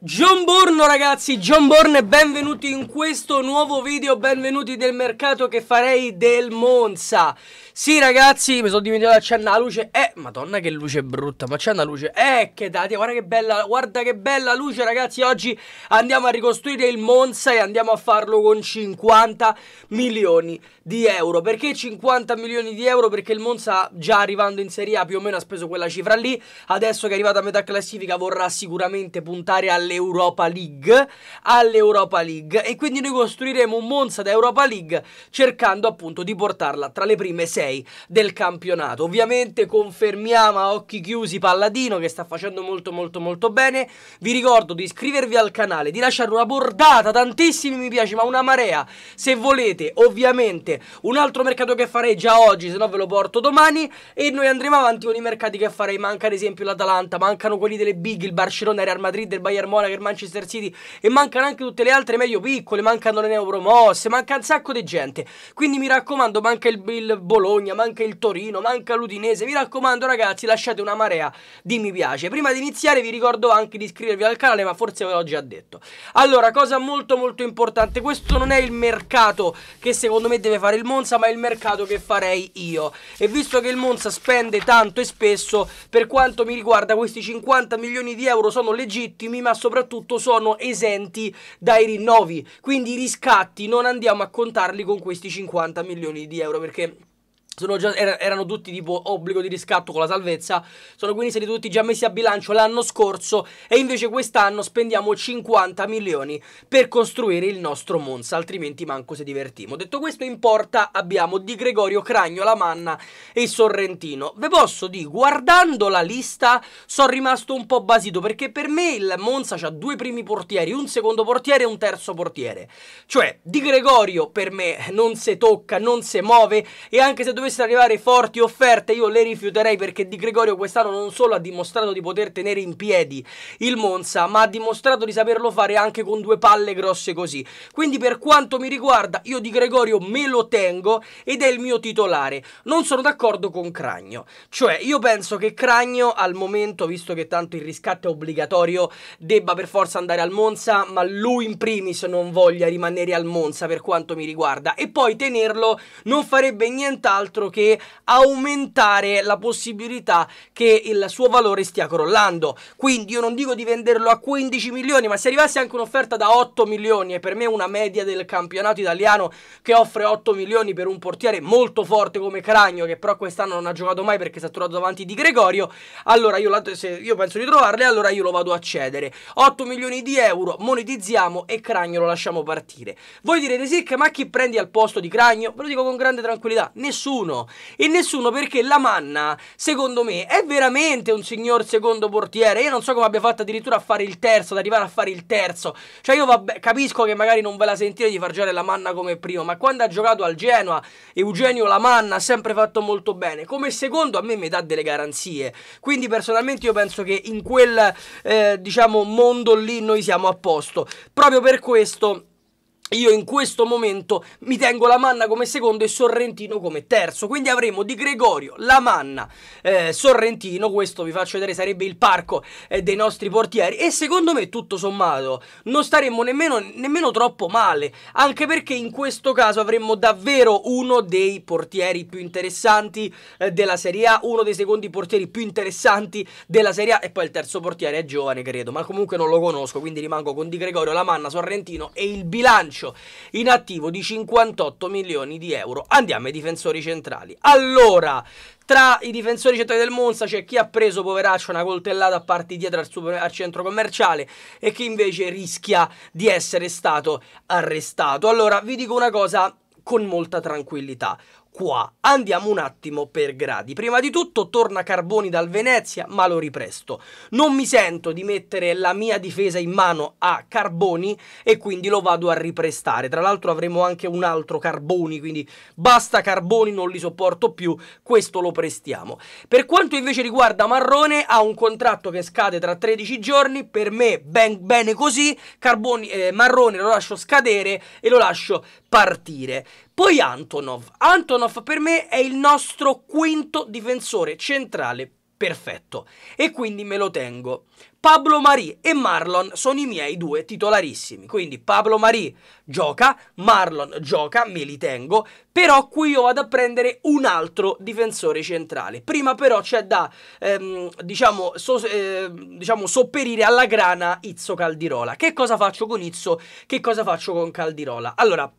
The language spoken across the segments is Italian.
John Borno ragazzi, John Borno e benvenuti in questo nuovo video, benvenuti del mercato che farei del Monza Sì ragazzi, mi sono dimenticato, c'è una luce, eh, madonna che luce brutta, ma c'è una luce, eh, che dati, guarda che bella, guarda che bella luce ragazzi Oggi andiamo a ricostruire il Monza e andiamo a farlo con 50 milioni di euro Perché 50 milioni di euro? Perché il Monza già arrivando in Serie A più o meno ha speso quella cifra lì Adesso che è arrivato a metà classifica vorrà sicuramente puntare al all'Europa League, all'Europa League e quindi noi costruiremo un Monza da Europa League cercando appunto di portarla tra le prime sei del campionato. Ovviamente confermiamo a occhi chiusi Palladino che sta facendo molto molto molto bene. Vi ricordo di iscrivervi al canale, di lasciare una bordata, tantissimi mi piace, ma una marea. Se volete, ovviamente, un altro mercato che farei già oggi, se no ve lo porto domani e noi andremo avanti con i mercati che farei. Manca ad esempio l'Atalanta, mancano quelli delle big, il Barcellona, il Real Madrid, il Bayern Monaco buona il Manchester City e mancano anche tutte le altre meglio piccole, mancano le neopromosse, manca un sacco di gente. Quindi mi raccomando, manca il, il Bologna, manca il Torino, manca l'Udinese. Mi raccomando ragazzi, lasciate una marea di mi piace. Prima di iniziare vi ricordo anche di iscrivervi al canale, ma forse ve l'ho già detto. Allora, cosa molto molto importante, questo non è il mercato che secondo me deve fare il Monza, ma è il mercato che farei io. E visto che il Monza spende tanto e spesso, per quanto mi riguarda questi 50 milioni di euro sono legittimi, ma sono soprattutto sono esenti dai rinnovi, quindi i riscatti non andiamo a contarli con questi 50 milioni di euro perché Già, erano tutti tipo obbligo di riscatto con la salvezza, sono quindi stati tutti già messi a bilancio l'anno scorso e invece quest'anno spendiamo 50 milioni per costruire il nostro Monza, altrimenti manco se divertimo. Detto questo in porta abbiamo Di Gregorio, Cragno, Lamanna e Sorrentino. Ve posso dire, guardando la lista sono rimasto un po' basito perché per me il Monza ha due primi portieri, un secondo portiere e un terzo portiere. Cioè Di Gregorio per me non si tocca, non si muove e anche se dovesse dovessero arrivare forti offerte io le rifiuterei perché Di Gregorio quest'anno non solo ha dimostrato di poter tenere in piedi il Monza, ma ha dimostrato di saperlo fare anche con due palle grosse così. Quindi per quanto mi riguarda io Di Gregorio me lo tengo ed è il mio titolare. Non sono d'accordo con Cragno. Cioè io penso che Cragno al momento, visto che tanto il riscatto è obbligatorio, debba per forza andare al Monza, ma lui in primis non voglia rimanere al Monza per quanto mi riguarda. E poi tenerlo non farebbe nient'altro altro che aumentare la possibilità che il suo valore stia crollando. Quindi io non dico di venderlo a 15 milioni, ma se arrivasse anche un'offerta da 8 milioni, e per me una media del campionato italiano che offre 8 milioni per un portiere molto forte come Cragno, che però quest'anno non ha giocato mai perché si è trovato davanti di Gregorio, allora io, la, io penso di trovarle, allora io lo vado a cedere. 8 milioni di euro, monetizziamo e Cragno lo lasciamo partire. Voi direte, Sic, ma chi prendi al posto di Cragno? Ve lo dico con grande tranquillità, nessuno nessuno. Il nessuno perché la manna, secondo me, è veramente un signor secondo portiere. Io non so come abbia fatto addirittura a fare il terzo, ad arrivare a fare il terzo. Cioè io vabbè, capisco che magari non ve la sentite di far giocare la manna come primo, ma quando ha giocato al Genoa, Eugenio la manna ha sempre fatto molto bene. Come secondo a me mi dà delle garanzie. Quindi personalmente io penso che in quel, eh, diciamo, mondo lì noi siamo a posto. Proprio per questo io in questo momento mi tengo la Manna come secondo e Sorrentino come terzo, quindi avremo Di Gregorio, la Manna, eh, Sorrentino, questo vi faccio vedere sarebbe il parco eh, dei nostri portieri e secondo me tutto sommato non staremmo nemmeno, nemmeno troppo male, anche perché in questo caso avremmo davvero uno dei portieri più interessanti eh, della Serie A, uno dei secondi portieri più interessanti della Serie A e poi il terzo portiere è giovane credo, ma comunque non lo conosco, quindi rimango con Di Gregorio, la Manna, Sorrentino e il bilancio bilancio in attivo di 58 milioni di euro. Andiamo ai difensori centrali. Allora, tra i difensori centrali del Monza c'è chi ha preso, poveraccio, una coltellata a parte dietro al, super, al, centro commerciale e chi invece rischia di essere stato arrestato. Allora, vi dico una cosa con molta tranquillità qua. Andiamo un attimo per gradi. Prima di tutto torna Carboni dal Venezia, ma lo ripresto. Non mi sento di mettere la mia difesa in mano a Carboni e quindi lo vado a riprestare. Tra l'altro avremo anche un altro Carboni, quindi basta Carboni, non li sopporto più, questo lo prestiamo. Per quanto invece riguarda Marrone, ha un contratto che scade tra 13 giorni, per me ben, bene così, Carboni, eh, Marrone lo lascio scadere e lo lascio partire. Poi Antonov. Antonov Krylov per me è il nostro quinto difensore centrale perfetto e quindi me lo tengo. Pablo Marì e Marlon sono i miei due titolarissimi, quindi Pablo Marì gioca, Marlon gioca, me li tengo, però qui io vado a prendere un altro difensore centrale. Prima però c'è da, ehm, diciamo, so, eh, diciamo, sopperire alla grana Izzo Caldirola. Che cosa faccio con Izzo? Che cosa faccio con Caldirola? Allora,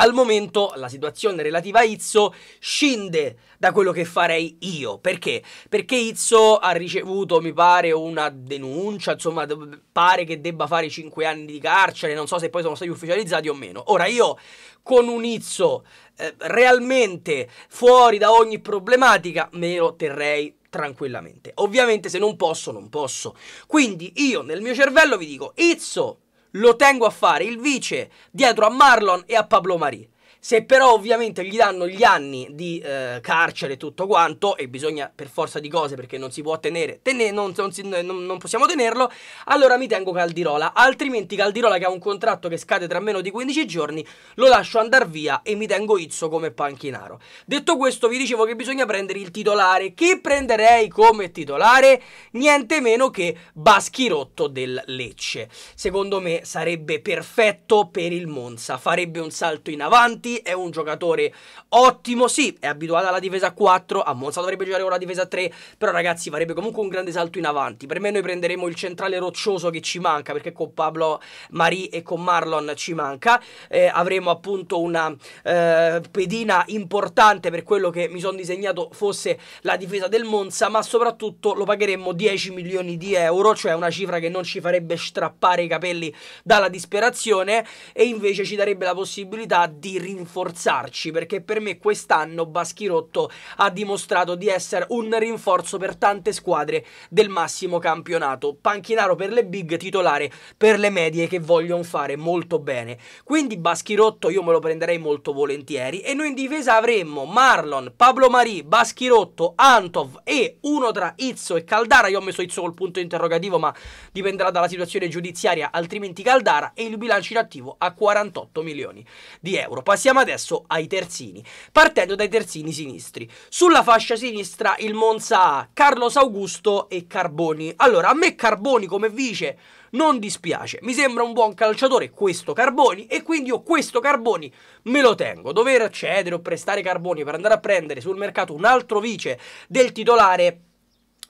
al momento la situazione relativa a Izzo scinde da quello che farei io. Perché? Perché Izzo ha ricevuto, mi pare, una denuncia, insomma, pare che debba fare 5 anni di carcere, non so se poi sono stati ufficializzati o meno. Ora io con un Izzo eh, realmente fuori da ogni problematica me lo terrei tranquillamente. Ovviamente se non posso, non posso. Quindi io nel mio cervello vi dico, Izzo lo tengo a fare il vice dietro a Marlon e a Pablo Marì. Se però ovviamente gli danno gli anni di eh, carcere e tutto quanto, e bisogna per forza di cose perché non si può tenere, tenne, non, non, si, non, non, possiamo tenerlo, allora mi tengo Caldirola. Altrimenti Caldirola che ha un contratto che scade tra meno di 15 giorni, lo lascio andare via e mi tengo Izzo come panchinaro. Detto questo vi dicevo che bisogna prendere il titolare. Chi prenderei come titolare? Niente meno che Baschirotto del Lecce. Secondo me sarebbe perfetto per il Monza, farebbe un salto in avanti Veratti è un giocatore ottimo, sì, è abituato alla difesa 4, a Monza dovrebbe giocare con la difesa 3, però ragazzi farebbe comunque un grande salto in avanti. Per me noi prenderemo il centrale roccioso che ci manca, perché con Pablo Marì e con Marlon ci manca. Eh, avremo appunto una eh, pedina importante per quello che mi sono disegnato fosse la difesa del Monza, ma soprattutto lo pagheremmo 10 milioni di euro, cioè una cifra che non ci farebbe strappare i capelli dalla disperazione e invece ci darebbe la possibilità di rinforzare rinforzarci perché per me quest'anno Baschirotto ha dimostrato di essere un rinforzo per tante squadre del massimo campionato. Panchinaro per le big, titolare per le medie che vogliono fare molto bene. Quindi Baschirotto io me lo prenderei molto volentieri e noi in difesa avremmo Marlon, Pablo Marì, Baschirotto, Antov e uno tra Izzo e Caldara. Io ho messo Izzo col punto interrogativo ma dipenderà dalla situazione giudiziaria altrimenti Caldara e il bilancio inattivo a 48 milioni di euro. Passiamo Passiamo adesso ai terzini, partendo dai terzini sinistri. Sulla fascia sinistra il Monza ha Carlos Augusto e Carboni. Allora, a me Carboni come vice non dispiace, mi sembra un buon calciatore questo Carboni e quindi io questo Carboni me lo tengo. Dover cedere o prestare Carboni per andare a prendere sul mercato un altro vice del titolare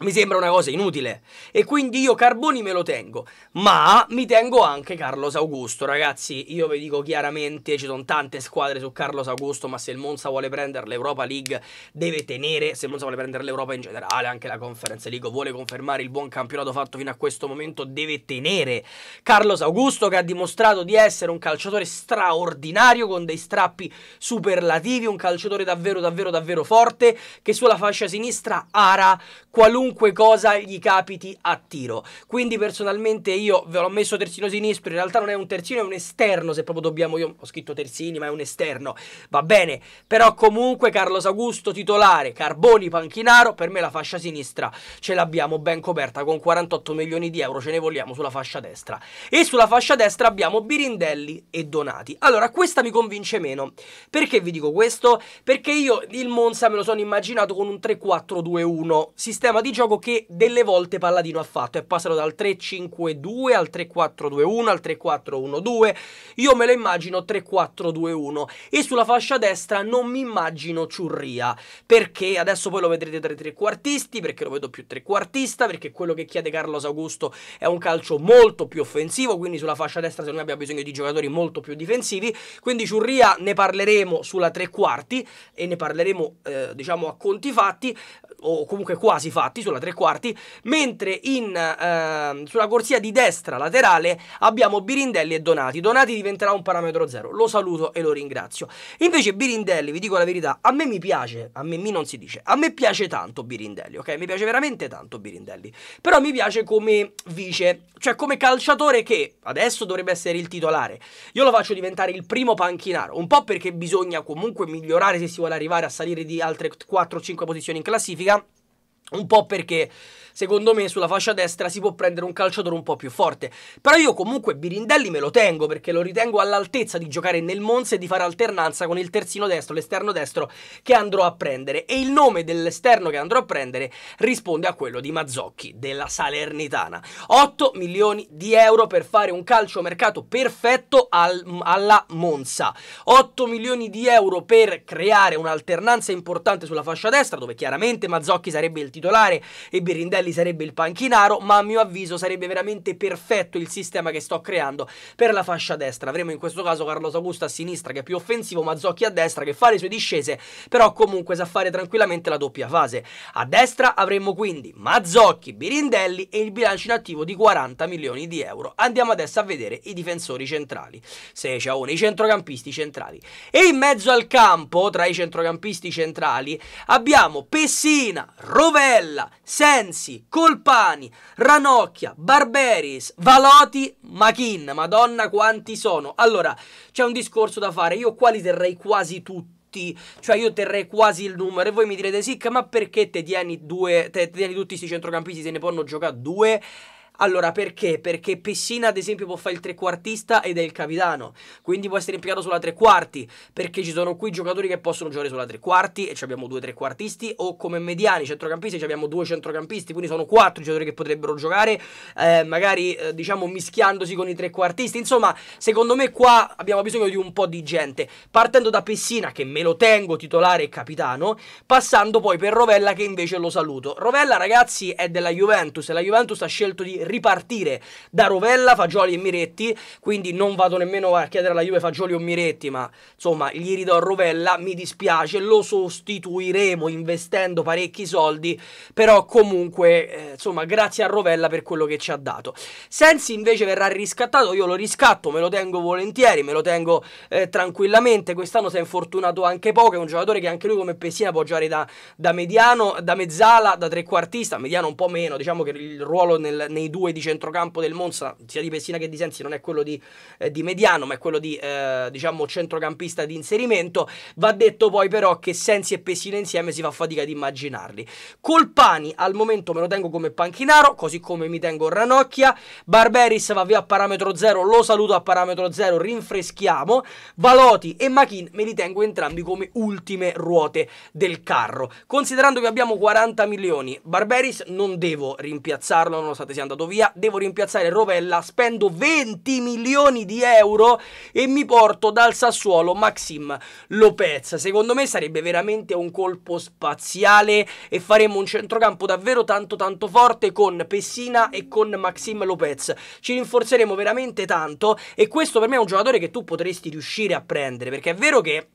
mi sembra una cosa inutile. E quindi io Carboni me lo tengo. Ma mi tengo anche Carlos Augusto, ragazzi. Io vi dico chiaramente, ci sono tante squadre su Carlos Augusto, ma se il Monza vuole prendere l'Europa League, deve tenere, se il Monza vuole prendere l'Europa in generale, anche la Conference League, vuole confermare il buon campionato fatto fino a questo momento, deve tenere Carlos Augusto che ha dimostrato di essere un calciatore straordinario, con dei strappi superlativi, un calciatore davvero, davvero, davvero forte, che sulla fascia sinistra ara qualunque qualunque cosa gli capiti a tiro. Quindi personalmente io ve l'ho messo terzino sinistro, in realtà non è un terzino, è un esterno, se proprio dobbiamo, io ho scritto terzini, ma è un esterno, va bene, però comunque Carlos Augusto titolare, Carboni panchinaro, per me la fascia sinistra ce l'abbiamo ben coperta con 48 milioni di euro, ce ne vogliamo sulla fascia destra. E sulla fascia destra abbiamo Birindelli e Donati. Allora, questa mi convince meno. Perché vi dico questo? Perché io il Monza me lo sono immaginato con un 3-4-2-1, sistema di gioco gioco che delle volte Palladino ha fatto. È passato dal 3-5-2 al 3-4-2-1 al 3-4-1-2. Io me lo immagino 3-4-2-1. E sulla fascia destra non mi immagino Ciurria. Perché adesso poi lo vedrete tra i trequartisti, perché lo vedo più trequartista, perché quello che chiede Carlos Augusto è un calcio molto più offensivo. Quindi sulla fascia destra secondo me abbiamo bisogno di giocatori molto più difensivi. Quindi Ciurria ne parleremo sulla tre quarti e ne parleremo eh, diciamo a conti fatti o comunque quasi fatti sulla tre quarti, mentre in, eh, sulla corsia di destra laterale abbiamo Birindelli e Donati. Donati diventerà un parametro zero, lo saluto e lo ringrazio. Invece Birindelli, vi dico la verità, a me mi piace, a me mi non si dice, a me piace tanto Birindelli, ok? Mi piace veramente tanto Birindelli, però mi piace come vice, cioè come calciatore che adesso dovrebbe essere il titolare. Io lo faccio diventare il primo panchinaro, un po' perché bisogna comunque migliorare se si vuole arrivare a salire di altre 4-5 posizioni in classifica, un po' perché secondo me sulla fascia destra si può prendere un calciatore un po' più forte. Però io comunque Birindelli me lo tengo perché lo ritengo all'altezza di giocare nel Monza e di fare alternanza con il terzino destro, l'esterno destro che andrò a prendere. E il nome dell'esterno che andrò a prendere risponde a quello di Mazzocchi della Salernitana. 8 milioni di euro per fare un calciomercato perfetto al, alla Monza. 8 milioni di euro per creare un'alternanza importante sulla fascia destra dove chiaramente Mazzocchi sarebbe il titolare e Birindelli lì sarebbe il panchinaro, ma a mio avviso sarebbe veramente perfetto il sistema che sto creando per la fascia destra. Avremo in questo caso Carlos Augusto a sinistra che è più offensivo, Mazzocchi a destra che fa le sue discese, però comunque sa fare tranquillamente la doppia fase. A destra avremo quindi Mazzocchi, Birindelli e il bilancio inattivo di 40 milioni di euro. Andiamo adesso a vedere i difensori centrali, se c'è uno, i centrocampisti centrali. E in mezzo al campo, tra i centrocampisti centrali, abbiamo Pessina, Rovella, Sensi, Colpani, Ranocchia, Barberis, Valoti, Machin. Madonna quanti sono. Allora, c'è un discorso da fare. Io qua li terrei quasi tutti cioè io terrei quasi il numero e voi mi direte Sic ma perché te tieni due te tieni tutti questi centrocampisti se ne possono giocare due allora, perché? Perché Pessina, ad esempio, può fare il trequartista ed è il capitano, quindi può essere impiegato sulla tre quarti, perché ci sono qui giocatori che possono giocare sulla tre quarti e abbiamo due trequartisti, o come mediani centrocampisti abbiamo due centrocampisti, quindi sono quattro giocatori che potrebbero giocare, eh, magari eh, diciamo mischiandosi con i trequartisti. Insomma, secondo me qua abbiamo bisogno di un po' di gente, partendo da Pessina che me lo tengo titolare e capitano, passando poi per Rovella che invece lo saluto. Rovella, ragazzi, è della Juventus e la Juventus ha scelto di ripartire da Rovella, Fagioli e Miretti, quindi non vado nemmeno a chiedere alla Juve Fagioli o Miretti, ma insomma gli ridò a Rovella, mi dispiace, lo sostituiremo investendo parecchi soldi, però comunque eh, insomma grazie a Rovella per quello che ci ha dato. Sensi invece verrà riscattato, io lo riscatto, me lo tengo volentieri, me lo tengo eh, tranquillamente, quest'anno si è infortunato anche poco, è un giocatore che anche lui come Pessina può giocare da, da mediano, da mezzala, da trequartista, mediano un po' meno, diciamo che il ruolo nel, nei due 2 di centrocampo del Monza, sia di Pessina che di Sensi, non è quello di, eh, di mediano, ma è quello di eh, diciamo centrocampista di inserimento. Va detto poi però che Sensi e Pessina insieme si fa fatica ad immaginarli. Colpani al momento me lo tengo come panchinaro, così come mi tengo Ranocchia. Barberis va via a parametro zero, lo saluto a parametro zero, rinfreschiamo. Valoti e Machin me li tengo entrambi come ultime ruote del carro. Considerando che abbiamo 40 milioni, Barberis non devo rimpiazzarlo nonostante sia andato via, devo rimpiazzare Rovella, spendo 20 milioni di euro e mi porto dal Sassuolo Maxim Lopez. Secondo me sarebbe veramente un colpo spaziale e faremo un centrocampo davvero tanto tanto forte con Pessina e con Maxim Lopez. Ci rinforzeremo veramente tanto e questo per me è un giocatore che tu potresti riuscire a prendere perché è vero che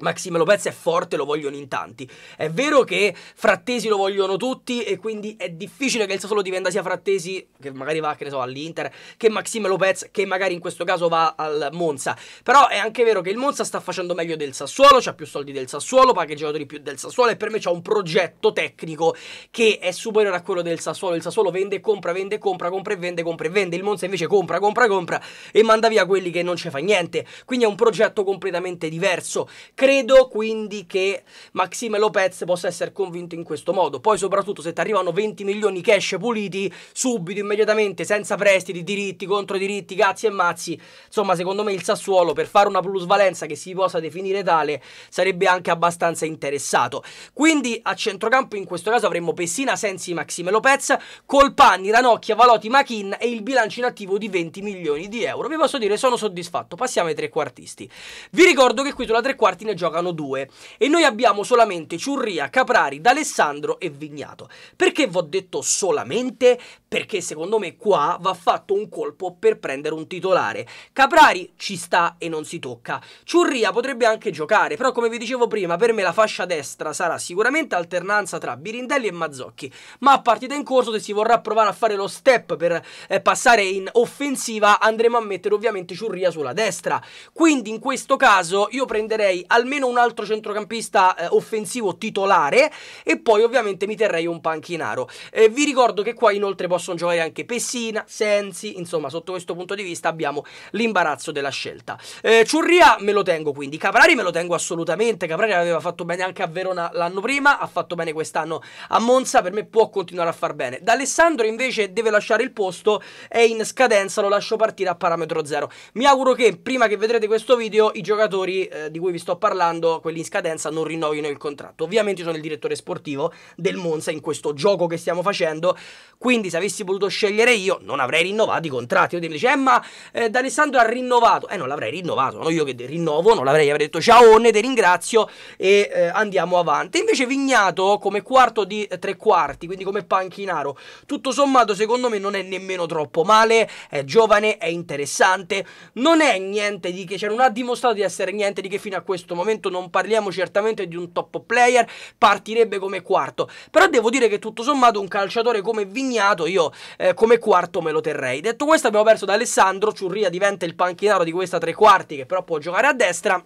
Maxime Lopez è forte, lo vogliono in tanti. È vero che Frattesi lo vogliono tutti e quindi è difficile che il Sassuolo diventa sia Frattesi, che magari va, che so, all'Inter, che Maxime Lopez, che magari in questo caso va al Monza. Però è anche vero che il Monza sta facendo meglio del Sassuolo, ha più soldi del Sassuolo, paga i giocatori più del Sassuolo e per me c'è un progetto tecnico che è superiore a quello del Sassuolo. Il Sassuolo vende, e compra, vende, e compra, compra e vende, compra e vende. Il Monza invece compra, compra, compra e manda via quelli che non ci fa niente. Quindi è un progetto completamente diverso Credo quindi che Maxime Lopez possa essere convinto in questo modo. Poi, soprattutto, se ti arrivano 20 milioni cash puliti subito, immediatamente, senza prestiti, diritti, contro diritti, cazzi e mazzi. Insomma, secondo me il Sassuolo per fare una plusvalenza che si possa definire tale sarebbe anche abbastanza interessato. Quindi a centrocampo in questo caso avremmo Pessina, Sensi, Maxime Lopez, Colpanni, Ranocchia, Valotti, Machin e il bilancio inattivo di 20 milioni di euro. Vi posso dire sono soddisfatto. Passiamo ai trequartisti. Vi ricordo che qui sulla trequarti ne ne giocano due e noi abbiamo solamente Ciurria, Caprari, D'Alessandro e Vignato. Perché vi ho detto solamente? Perché secondo me qua va fatto un colpo per prendere un titolare. Caprari ci sta e non si tocca. Ciurria potrebbe anche giocare, però come vi dicevo prima, per me la fascia destra sarà sicuramente alternanza tra Birindelli e Mazzocchi, ma a partita in corso se si vorrà provare a fare lo step per eh, passare in offensiva andremo a mettere ovviamente Ciurria sulla destra. Quindi in questo caso io prenderei al almeno un altro centrocampista eh, offensivo titolare e poi ovviamente mi terrei un panchinaro. Eh, vi ricordo che qua inoltre possono giocare anche Pessina, Sensi, insomma sotto questo punto di vista abbiamo l'imbarazzo della scelta. Eh, Ciurria me lo tengo quindi, Caprari me lo tengo assolutamente, Caprari aveva fatto bene anche a Verona l'anno prima, ha fatto bene quest'anno a Monza, per me può continuare a far bene. D'Alessandro invece deve lasciare il posto, è in scadenza, lo lascio partire a parametro zero. Mi auguro che prima che vedrete questo video i giocatori eh, di cui vi sto parlando parlando, quelli in scadenza non rinnovino il contratto. Ovviamente sono il direttore sportivo del Monza in questo gioco che stiamo facendo, quindi se avessi potuto scegliere io non avrei rinnovato i contratti. Io mi dice, eh ma eh, D'Alessandro ha rinnovato, eh non l'avrei rinnovato, non io che rinnovo, non l'avrei, avrei detto ciao ne ti ringrazio e eh, andiamo avanti. Invece Vignato come quarto di eh, tre quarti, quindi come panchinaro, tutto sommato secondo me non è nemmeno troppo male, è giovane, è interessante, non è niente di che, cioè non ha dimostrato di essere niente di che fino a questo momento momento non parliamo certamente di un top player, partirebbe come quarto. Però devo dire che tutto sommato un calciatore come Vignato io eh, come quarto me lo terrei. Detto questo abbiamo perso da Alessandro, Ciurria diventa il panchinaro di questa tre quarti che però può giocare a destra.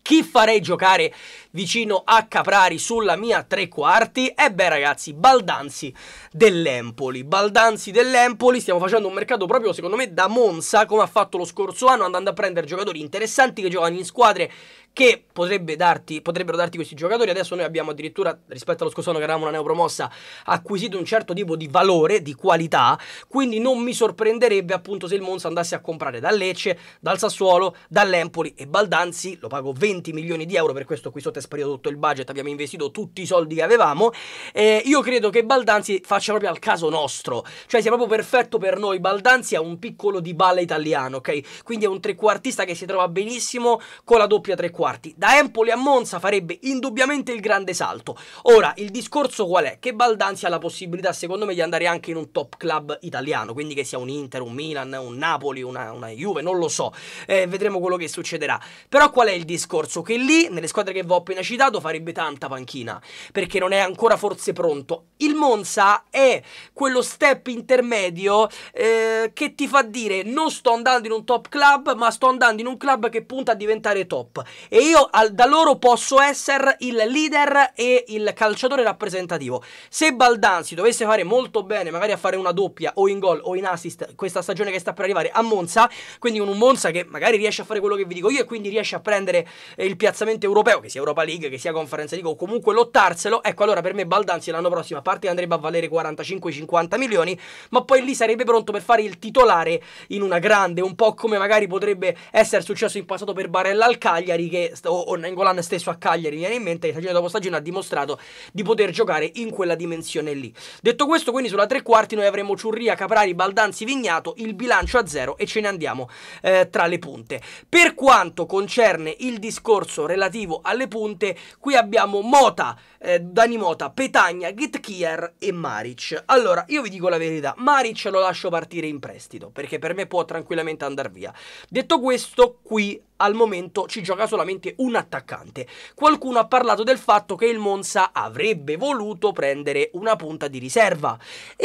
Chi farei giocare vicino a Caprari sulla mia tre quarti? E eh beh ragazzi, Baldanzi dell'Empoli. Baldanzi dell'Empoli, stiamo facendo un mercato proprio secondo me da Monza, come ha fatto lo scorso anno, andando a prendere giocatori interessanti che giocano in squadre che potrebbe darti, potrebbero darti questi giocatori. Adesso noi abbiamo addirittura, rispetto allo scorso anno che eravamo una neopromossa, acquisito un certo tipo di valore, di qualità, quindi non mi sorprenderebbe appunto se il Monza andasse a comprare dal Lecce, dal Sassuolo, dall'Empoli e Baldanzi, lo pago 20 milioni di euro, per questo qui sotto è sparito tutto il budget, abbiamo investito tutti i soldi che avevamo, eh, io credo che Baldanzi faccia proprio al caso nostro, cioè sia proprio perfetto per noi, Baldanzi è un piccolo di balla italiano, ok? Quindi è un trequartista che si trova benissimo con la doppia trequartista quarti. Da Empoli a Monza farebbe indubbiamente il grande salto. Ora, il discorso qual è? Che Baldanzi ha la possibilità, secondo me, di andare anche in un top club italiano, quindi che sia un Inter, un Milan, un Napoli, una, una Juve, non lo so. Eh, vedremo quello che succederà. Però qual è il discorso? Che lì, nelle squadre che vi ho appena citato, farebbe tanta panchina, perché non è ancora forse pronto. Il Monza è quello step intermedio eh, che ti fa dire non sto andando in un top club, ma sto andando in un club che punta a diventare top. E e io al, da loro posso essere il leader e il calciatore rappresentativo. Se Baldanzi dovesse fare molto bene, magari a fare una doppia o in gol o in assist questa stagione che sta per arrivare a Monza, quindi con un Monza che magari riesce a fare quello che vi dico io e quindi riesce a prendere eh, il piazzamento europeo, che sia Europa League, che sia Conference League o comunque lottarselo, ecco allora per me Baldanzi l'anno prossimo a parte andrebbe a valere 45-50 milioni, ma poi lì sarebbe pronto per fare il titolare in una grande, un po' come magari potrebbe essere successo in passato per Barella al Cagliari che o, o Nengolan stesso a Cagliari, viene in mente che stagione dopo stagione ha dimostrato di poter giocare in quella dimensione lì. Detto questo, quindi sulla tre quarti noi avremo Ciurria, Caprari, Baldanzi, Vignato, il bilancio a zero e ce ne andiamo eh, tra le punte. Per quanto concerne il discorso relativo alle punte, qui abbiamo Mota, eh, Dani Mota, Petagna, Gitkier e Maric. Allora, io vi dico la verità, Maric lo lascio partire in prestito, perché per me può tranquillamente andare via. Detto questo, qui al momento ci gioca solamente un attaccante. Qualcuno ha parlato del fatto che il Monza avrebbe voluto prendere una punta di riserva,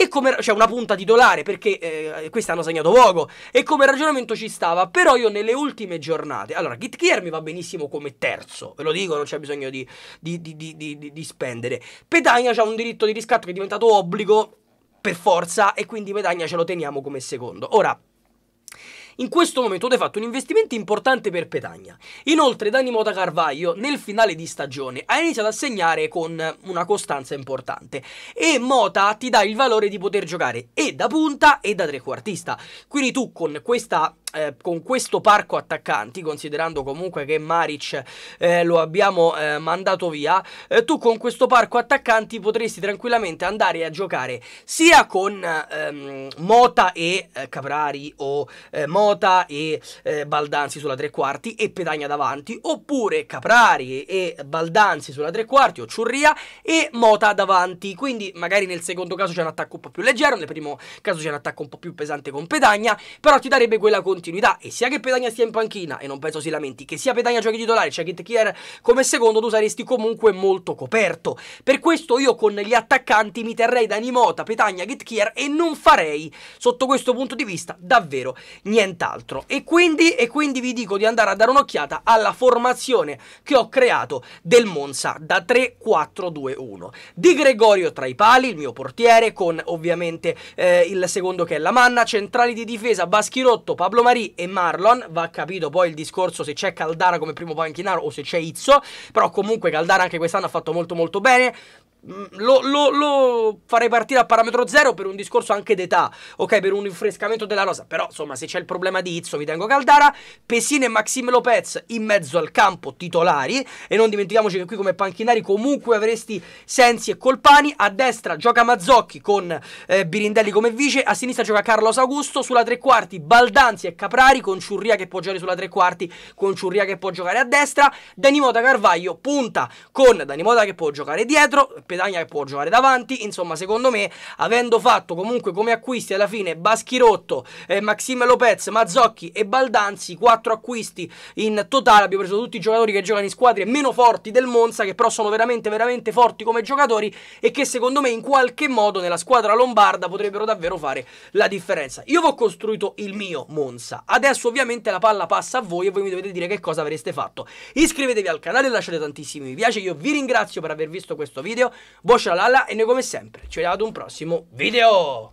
come, cioè una punta titolare, perché eh, questi hanno segnato poco, e come ragionamento ci stava, però io nelle ultime giornate, allora Gitkier mi va benissimo come terzo, ve lo dico, non c'è bisogno di, di, di, di spendere. Petagna ha un diritto di riscatto che è diventato obbligo per forza e quindi Petagna ce lo teniamo come secondo. Ora, in questo momento avete fatto un investimento importante per Petagna. Inoltre Dani Mota Carvaglio nel finale di stagione ha iniziato a segnare con una costanza importante e Mota ti dà il valore di poter giocare e da punta e da trequartista. Quindi tu con questa eh, con questo parco attaccanti, considerando comunque che Maric eh, lo abbiamo eh, mandato via, eh, tu con questo parco attaccanti potresti tranquillamente andare a giocare sia con ehm, Mota e eh, Caprari o Mota e Baldanzi sulla tre quarti e Pedagna davanti, oppure Caprari e Baldanzi sulla tre quarti o Ciurria e Mota davanti. Quindi magari nel secondo caso c'è un attacco un po' più leggero, nel primo caso c'è un attacco un po' più pesante con Pedagna, però ti darebbe quella continuità continuità e sia che Petagna stia in panchina, e non penso si lamenti, che sia Petagna giochi titolare, cioè che Kier come secondo, tu saresti comunque molto coperto. Per questo io con gli attaccanti mi terrei da Nimota, Petagna, Gitkier e non farei, sotto questo punto di vista, davvero nient'altro. E quindi, e quindi vi dico di andare a dare un'occhiata alla formazione che ho creato del Monza da 3-4-2-1. Di Gregorio tra i pali, il mio portiere, con ovviamente eh, il secondo che è la manna, centrali di difesa, Baschirotto, Pablo Maria, Marie e Marlon. Va capito poi il discorso se c'è Caldara come primo panchinaro o se c'è Izzo. Però comunque Caldara anche quest'anno ha fatto molto molto bene. Mm, lo, lo, lo, farei partire a parametro zero per un discorso anche d'età, ok? Per un rinfrescamento della rosa. Però, insomma, se c'è il problema di Izzo, vi tengo Caldara. Pesina e Maxim Lopez in mezzo al campo titolari. E non dimentichiamoci che qui come panchinari comunque avresti Sensi e Colpani. A destra gioca Mazzocchi con eh, Birindelli come vice. A sinistra gioca Carlos Augusto. Sulla tre quarti Baldanzi e Caprari con Ciurria che può giocare sulla tre quarti, con Ciurria che può giocare a destra. Danimota Carvaglio punta con Danimota che può giocare dietro Petagna che può giocare davanti, insomma secondo me avendo fatto comunque come acquisti alla fine Baschirotto, eh, Maxime Lopez, Mazzocchi e Baldanzi, quattro acquisti in totale, abbiamo preso tutti i giocatori che giocano in squadre meno forti del Monza, che però sono veramente veramente forti come giocatori e che secondo me in qualche modo nella squadra lombarda potrebbero davvero fare la differenza. Io vi ho costruito il mio Monza, adesso ovviamente la palla passa a voi e voi mi dovete dire che cosa avreste fatto. Iscrivetevi al canale, lasciate tantissimi mi piace, io vi ringrazio per aver visto questo video, Boscia Lalla e noi come sempre ci vediamo ad un prossimo video!